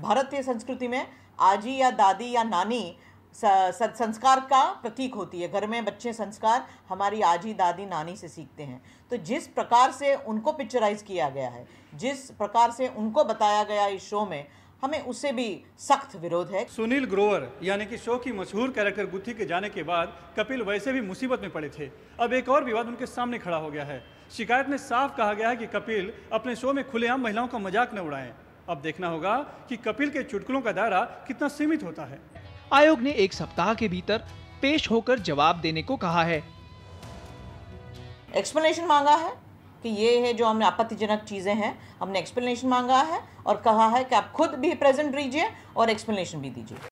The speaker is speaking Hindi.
भारतीय संस्कृति में आजी या दादी या नानी संस्कार का प्रतीक होती है घर में बच्चे संस्कार हमारी आजी दादी नानी से सीखते हैं तो जिस प्रकार से उनको पिक्चराइज किया गया है जिस प्रकार से उनको बताया गया इस शो में हमें उससे भी सख्त विरोध है सुनील ग्रोवर यानी कि शो की मशहूर कैरेक्टर गुत्थी के जाने के बाद कपिल वैसे भी मुसीबत में पड़े थे अब एक और विवाद उनके सामने खड़ा हो गया है शिकायत में साफ कहा गया है कि कपिल अपने शो में खुलेआम महिलाओं का मजाक न उड़ाएं अब देखना होगा कि कपिल के चुटकुलों का दायरा कितना सीमित होता है आयोग ने एक सप्ताह के भीतर पेश होकर जवाब देने को कहा है एक्सप्लेनेशन मांगा है कि ये है जो हमने आपत्तिजनक चीज़ें हैं हमने एक्सप्लेनेशन मांगा है और कहा है कि आप खुद भी प्रेजेंट रहिए और एक्सप्लेनेशन भी दीजिए